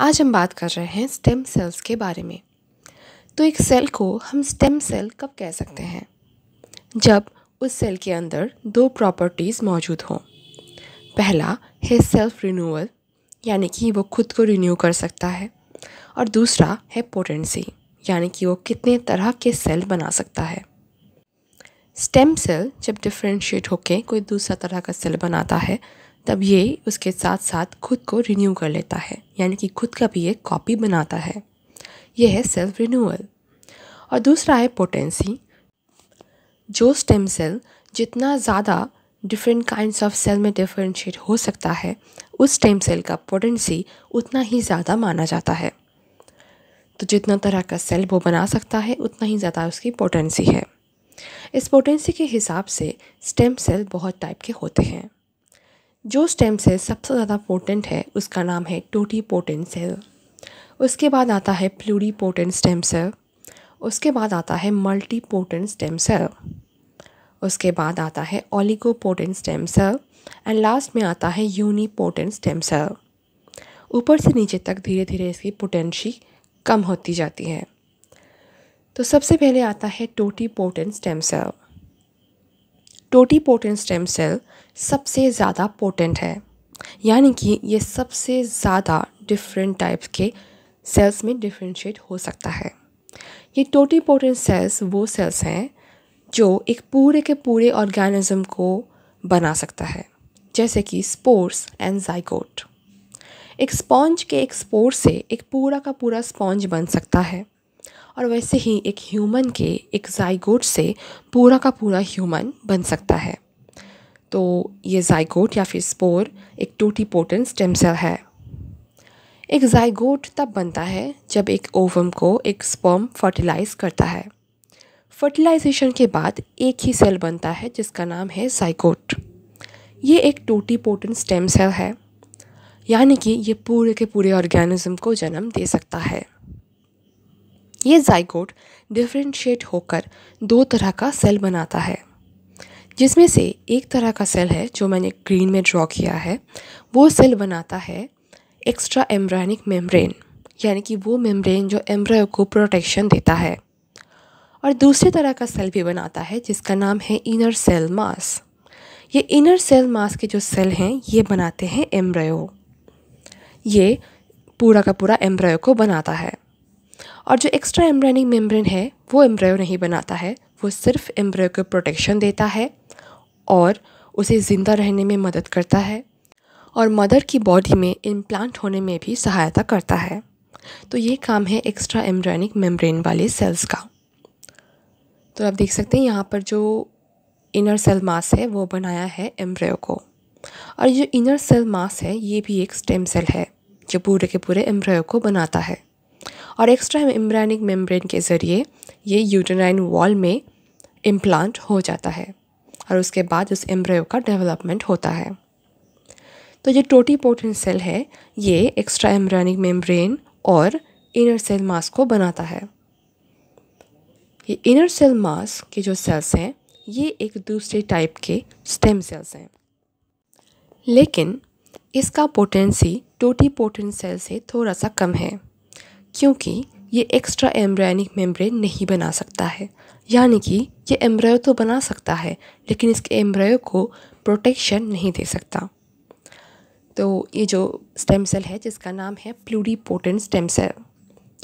आज हम बात कर रहे हैं स्टेम सेल्स के बारे में तो एक सेल को हम स्टेम सेल कब कह सकते हैं जब उस सेल के अंदर दो प्रॉपर्टीज़ मौजूद हों पहला है सेल्फ रिन्यूअल यानी कि वो खुद को रिन्यू कर सकता है और दूसरा है पोटेंसी यानी कि वो कितने तरह के सेल बना सकता है स्टेम सेल जब डिफ्रेंशिएट होकर कोई दूसरा तरह का सेल बनाता है तब ये उसके साथ साथ खुद को रिन्यू कर लेता है यानी कि खुद का भी एक कॉपी बनाता है यह है सेल्फ रिन्यूअल और दूसरा है पोटेंसी जो स्टेम सेल जितना ज़्यादा डिफरेंट काइंड्स ऑफ सेल में डिफरेंशिएट हो सकता है उस स्टेम सेल का पोटेंसी उतना ही ज़्यादा माना जाता है तो जितना तरह का सेल वो बना सकता है उतना ही ज़्यादा उसकी पोटेंसी है इस पोटेंसी के हिसाब से स्टेम सेल बहुत टाइप के होते हैं जो स्टेम सेल सबसे ज़्यादा पोटेंट है उसका नाम है टोटी पोटेंट सेल उसके बाद आता है प्लूरी पोटेंट स्टेम सेल उसके बाद आता है मल्टी पोटेंट स्टेम सेल उसके बाद आता है potent stem cell and last में आता है पोटेंट स्टेम सेल ऊपर से नीचे तक धीरे धीरे इसकी पोटेंशी कम होती जाती है तो सबसे पहले आता है totipotent stem cell totipotent stem cell सबसे ज़्यादा पोटेंट है यानी कि ये सबसे ज़्यादा डिफरेंट टाइप्स के सेल्स में डिफ्रेंशिएट हो सकता है ये टोटीपोटेंट सेल्स वो सेल्स हैं जो एक पूरे के पूरे ऑर्गेनिज्म को बना सकता है जैसे कि स्पोर्स एंड जाइकोट एक स्पॉन्ज के एक स्पोर से एक पूरा का पूरा स्पॉन्ज बन सकता है और वैसे ही एक ह्यूमन के एक जाइगोट से पूरा का पूरा ह्यूमन बन सकता है तो ये जाइगोट या फिर स्पोर एक पोटेंट स्टेम सेल है एक जाइगोट तब बनता है जब एक ओवम को एक स्पर्म फर्टिलाइज करता है फर्टिलाइजेशन के बाद एक ही सेल बनता है जिसका नाम है जाइगोट ये एक पोटेंट स्टेम सेल है यानी कि ये पूरे के पूरे ऑर्गेनिज्म को जन्म दे सकता है ये जाइकोड डिफ्रेंशिएट होकर दो तरह का सेल बनाता है जिसमें से एक तरह का सेल है जो मैंने ग्रीन में ड्रॉ किया है वो सेल बनाता है एक्स्ट्रा एम्ब्रायनिक मेम्ब्रेन यानी कि वो मेम्ब्रेन जो एम्ब्रायो को प्रोटेक्शन देता है और दूसरे तरह का सेल भी बनाता है जिसका नाम है इनर सेल मास ये इनर सेल मास के जो सेल हैं ये बनाते हैं एम्ब्रायो ये पूरा का पूरा एम्ब्रायो को बनाता है और जो एक्स्ट्रा एम्ब्राइनिंग मेम्ब्रेन है वो एम्ब्रायो नहीं बनाता है वो सिर्फ एम्ब्रायो को प्रोटेक्शन देता है और उसे ज़िंदा रहने में मदद करता है और मदर की बॉडी में इम्प्लांट होने में भी सहायता करता है तो ये काम है एक्स्ट्रा एम्ब्रायनिक मेम्ब्रेन वाले सेल्स का तो आप देख सकते हैं यहाँ पर जो इनर सेल मास है वो बनाया है एम्ब्रायो को और जो इनर सेल मास है ये भी एक स्टेम सेल है जो पूरे के पूरे एम्ब्रायो को बनाता है और एक्स्ट्रा मेम्ब्रानिक मेम्ब्रेन के ज़रिए ये यूटेनाइन वॉल में इम्प्लांट हो जाता है और उसके बाद उस एम्ब्रियो का डेवलपमेंट होता है तो ये टोटीपोटेंट सेल है ये एक्स्ट्रा एम्ब्रैनिक मेम्ब्रेन और इनर सेल मास को बनाता है ये इनर सेल मास के जो सेल्स हैं ये एक दूसरे टाइप के स्टेम सेल्स हैं लेकिन इसका पोटेंसी टोटी पोटेंट सेल से थोड़ा सा कम है क्योंकि ये एक्स्ट्रा एम्ब्रायनिक मेम्ब्रेन नहीं बना सकता है यानी कि ये एम्ब्रायो तो बना सकता है लेकिन इसके एम्ब्रायो को प्रोटेक्शन नहीं दे सकता तो ये जो स्टेम सेल है जिसका नाम है प्लूरीपोटेंट स्टेम सेल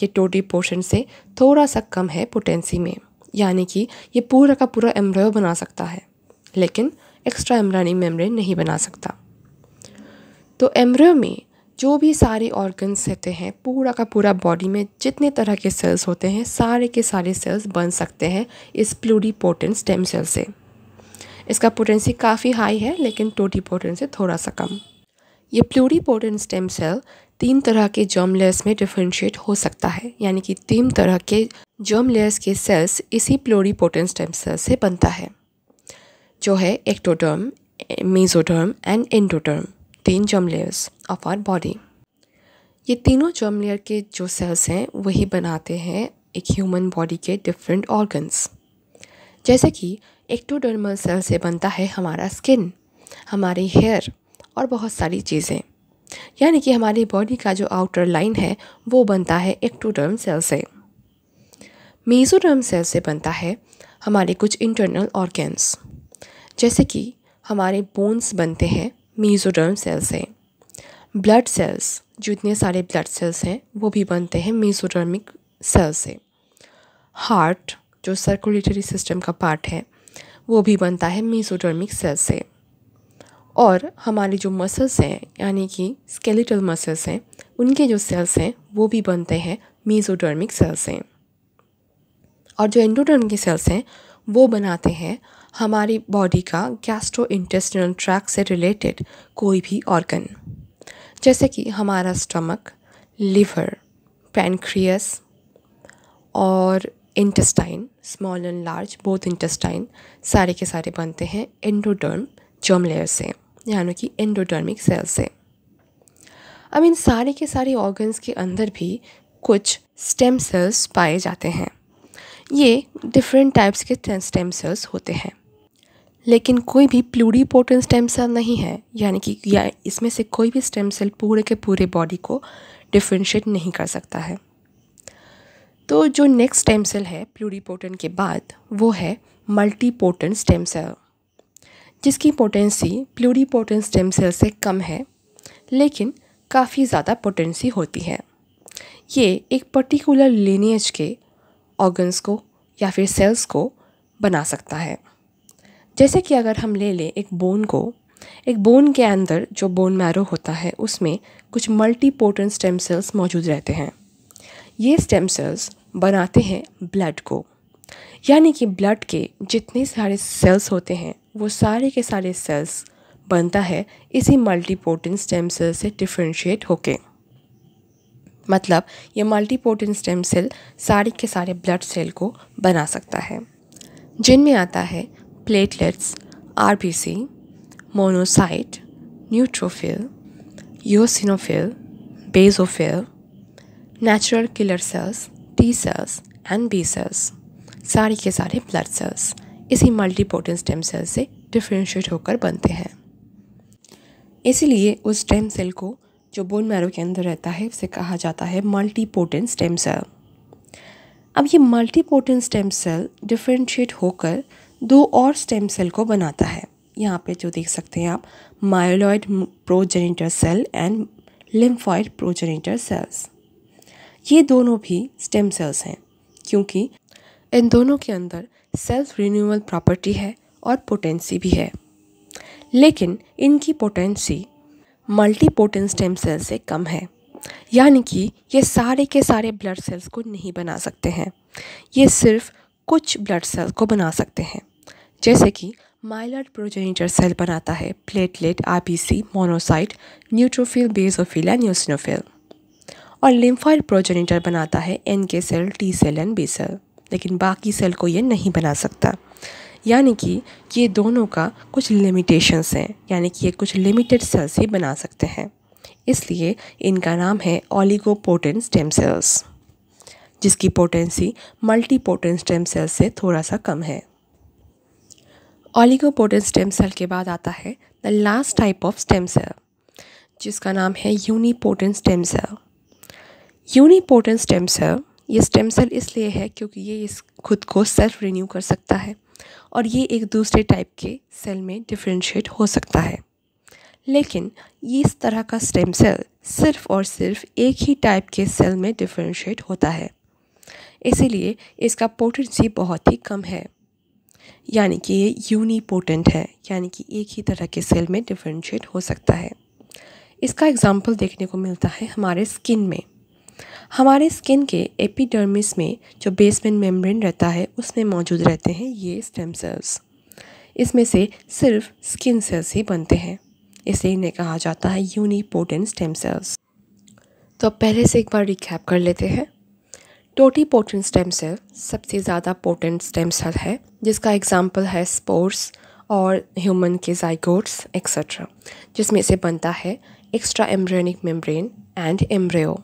ये टोटी पोर्शन से थोड़ा सा कम है पोटेंसी में यानी कि ये पूरा का पूरा एम्ब्रायो बना सकता है लेकिन एक्स्ट्रा एम्ब्रायनिक मेम्ब्रेन नहीं बना सकता तो एम्ब्रायो में जो भी सारे ऑर्गन्स रहते हैं पूरा का पूरा बॉडी में जितने तरह के सेल्स होते हैं सारे के सारे सेल्स बन सकते हैं इस प्लूडीपोटेंट स्टेम सेल से इसका पोटेंसी काफ़ी हाई है लेकिन टोटीपोटेंट से थोड़ा सा कम ये प्लूरीपोटेंट स्टेम सेल तीन तरह के जर्म लेयर्स में डिफ्रेंशिएट हो सकता है यानी कि तीन तरह के जर्म लेयर्स के सेल्स इसी प्लोरीपोटेंट स्टेम सेल से बनता है जो है एक्टोडर्म मेजोडर्म एंड एंडोडर्म तीन germ layers of our body ये तीनों जर्म लेयर के जो सेल्स हैं वही बनाते हैं एक ह्यूमन बॉडी के डिफरेंट ऑर्गन्स जैसे कि एक्टोडर्मल सेल से बनता है हमारा स्किन हमारी हेयर और बहुत सारी चीज़ें यानी कि हमारी बॉडी का जो आउटर लाइन है वो बनता है एक्टोडर्म सेल से मीजोडर्म सेल से बनता है हमारे कुछ इंटरनल ऑर्गन्स जैसे कि हमारे बोन्स बनते हैं मीज़ोडर्म सेल्स हैं ब्लड सेल्स जितने सारे ब्लड सेल्स हैं वो भी बनते हैं मीज़ोडर्मिक सेल्स से हार्ट जो सर्कुलेटरी सिस्टम का पार्ट है वो भी बनता है मीज़ोडर्मिक सेल्स से और हमारे जो मसल्स हैं यानी कि स्केलेटल मसल्स हैं उनके जो सेल्स हैं वो भी बनते हैं मीज़ोडर्मिक सेल्स से और जो एंडोडर्म के सेल्स हैं वो बनाते हैं हमारी बॉडी का गैस्ट्रो इंटेस्टिनल ट्रैक से रिलेटेड कोई भी ऑर्गन जैसे कि हमारा स्टमक लिवर पैनक्रियस और intestine small and large both intestine सारे के सारे बनते हैं एंडोडर्म जर्म लेयर से यानी कि एंडोडर्मिक सेल से अब इन सारे के सारे ऑर्गन्स के अंदर भी कुछ स्टेम सेल्स पाए जाते हैं ये डिफरेंट टाइप्स के स्टेम सेल्स होते हैं लेकिन कोई भी प्लूरीपोटेंट स्टेम सेल नहीं है यानी कि या इसमें से कोई भी स्टेम सेल पूरे के पूरे बॉडी को डिफ्रेंशिएट नहीं कर सकता है तो जो नेक्स्ट स्टेम सेल है प्लूरीपोटेंट के बाद वो है मल्टीपोटेंट स्टेम सेल जिसकी पोटेंसी प्लूरीपोटेंट स्टेम सेल से कम है लेकिन काफ़ी ज़्यादा पोटेंसी होती है ये एक पर्टिकुलर लिनिएज के ऑर्गन्स को या फिर सेल्स को बना सकता है जैसे कि अगर हम ले लें एक बोन को एक बोन के अंदर जो बोन मैरो होता है उसमें कुछ मल्टीपोटेंट स्टेम सेल्स मौजूद रहते हैं ये स्टेम सेल्स बनाते हैं ब्लड को यानी कि ब्लड के जितने सारे सेल्स होते हैं वो सारे के सारे सेल्स बनता है इसी मल्टीपोटेंट स्टेम सेल से डिफ्रेंशिएट होके मतलब ये मल्टीपोटेंट स्टेम सेल सारे के सारे ब्लड सेल को बना सकता है जिनमें आता है प्लेटलेट्स आर monocyte neutrophil eosinophil basophil natural killer cells T cells and B cells सारे के सारे ब्लड सेल्स इसी मल्टीपोटेंट स्टेम सेल से डिफ्रेंशिएट होकर बनते हैं इसीलिए उस स्टेम सेल को जो बोन मैरो के अंदर रहता है उसे कहा जाता है मल्टीपोटेंट स्टेम सेल अब ये मल्टीपोटेंट स्टेम सेल डिफ्रेंशिएट होकर दो और स्टेम सेल को बनाता है यहाँ पे जो देख सकते हैं आप myeloid progenitor cell and lymphoid progenitor cells ये दोनों भी स्टेम सेल्स हैं क्योंकि इन दोनों के अंदर सेल्फ रिन्यूअल प्रॉपर्टी है और पोटेंसी भी है लेकिन इनकी पोटेंसी मल्टीपोटेंट स्टेम सेल से कम है यानी कि ये सारे के सारे ब्लड सेल्स को नहीं बना सकते हैं ये सिर्फ कुछ ब्लड सेल्स को बना सकते हैं जैसे कि माइलर प्रोजेनिटर सेल बनाता है platelet RBC monocyte neutrophil basophil and eosinophil और लिम्फाइड प्रोजेनिटर बनाता है N K cell T cell and B cell लेकिन बाकी सेल को ये नहीं बना सकता यानी कि ये दोनों का कुछ लिमिटेशंस हैं यानी कि ये कुछ लिमिटेड सेल्स ही बना सकते हैं इसलिए इनका नाम है ओलिगोपोटेंट स्टेम सेल्स जिसकी पोटेंसी मल्टीपोटेंट स्टेम सेल से थोड़ा सा कम है ओलिगोपोटेंट स्टेम सेल के बाद आता है the last type of stem cell जिसका नाम है unipotent stem cell unipotent stem cell ये स्टेम सेल इसलिए है क्योंकि ये इस खुद को सेल्फ रिन्यू कर सकता है और ये एक दूसरे टाइप के सेल में डिफ्रेंशिएट हो सकता है लेकिन ये इस तरह का स्टेम सेल सिर्फ और सिर्फ एक ही टाइप के सेल में डिफ्रेंशिएट होता है इसीलिए इसका पोटेंसी बहुत ही कम है यानी कि ये यूनिपोटेंट है यानी कि एक ही तरह के सेल में डिफ्रेंशिएट हो सकता है इसका एग्ज़ाम्पल देखने को मिलता है हमारे स्किन में हमारे स्किन के एपिडर्मिस में जो बेसमेंट मेम्ब्रेन रहता है उसमें मौजूद रहते हैं ये स्टेम सेल्स इसमें से सिर्फ स्किन सेल्स ही बनते हैं इसे इन्हें कहा जाता है यूनिपोटेंट स्टेम सेल्स तो अब पहले से एक बार रिकैप कर लेते हैं टोटी पोटेंट स्टेम सेल सबसे ज़्यादा पोटेंट स्टेम सेल है जिसका एग्जाम्पल है स्पोर्ट्स और ह्यूमन के जाइगोट्स एक्सेट्रा जिसमें से बनता है extra embryonic membrane and embryo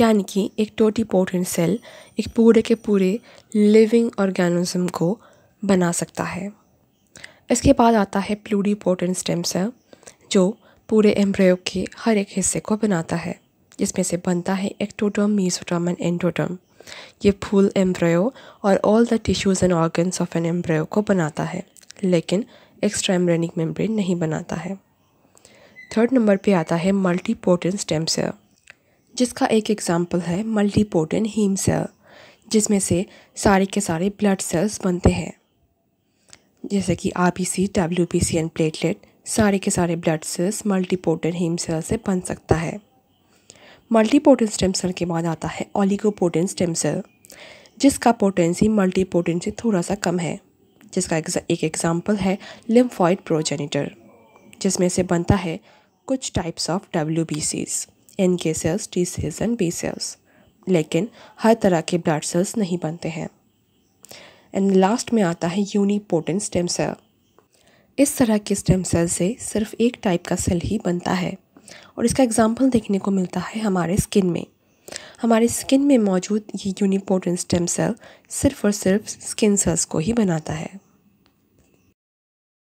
यानी कि एक टोटीपोटेंट सेल एक पूरे के पूरे लिविंग ऑर्गेनिज्म को बना सकता है इसके बाद आता है प्लूरीपोटेंट स्टेम सेल जो पूरे एम्ब्रियो के हर एक हिस्से को बनाता है जिसमें से बनता है एक्टोटर्म मीसोटर्म एंड एंडोटर्म ये फूल एम्ब्रियो और all the tissues and organs of an embryo को बनाता है लेकिन एक्स्ट्रा एम्ब्रेनिक मेम्ब्रेन नहीं बनाता है थर्ड नंबर पे आता है मल्टीपोटेंट स्टेम सेल जिसका एक एग्ज़ाम्पल है मल्टीपोटेंट हीम सेल जिसमें से सारे के सारे ब्लड सेल्स बनते हैं जैसे कि R B C W B C and platelet सारे के सारे blood cells multipotent heme cell से बन सकता है मल्टीपोटेंट स्टेम सेल के बाद आता है ओलिगोपोटेंट स्टेम सेल जिसका पोटेंसी मल्टीपोटेंट से थोड़ा सा कम है जिसका एक एग्ज़ाम्पल है लिम्फॉइड प्रोजेनिटर जिसमें से बनता है कुछ types of W B Cs N K cells T cells and B cells लेकिन हर तरह के ब्लड सेल्स नहीं बनते हैं एंड लास्ट में आता है यूनिपोटेंट स्टेम सेल इस तरह के स्टेम सेल से सिर्फ एक टाइप का सेल ही बनता है और इसका एग्जाम्पल देखने को मिलता है हमारे स्किन में हमारे स्किन में मौजूद ये यूनिपोटेंट स्टेम सेल सिर्फ और सिर्फ स्किन सेल्स को ही बनाता है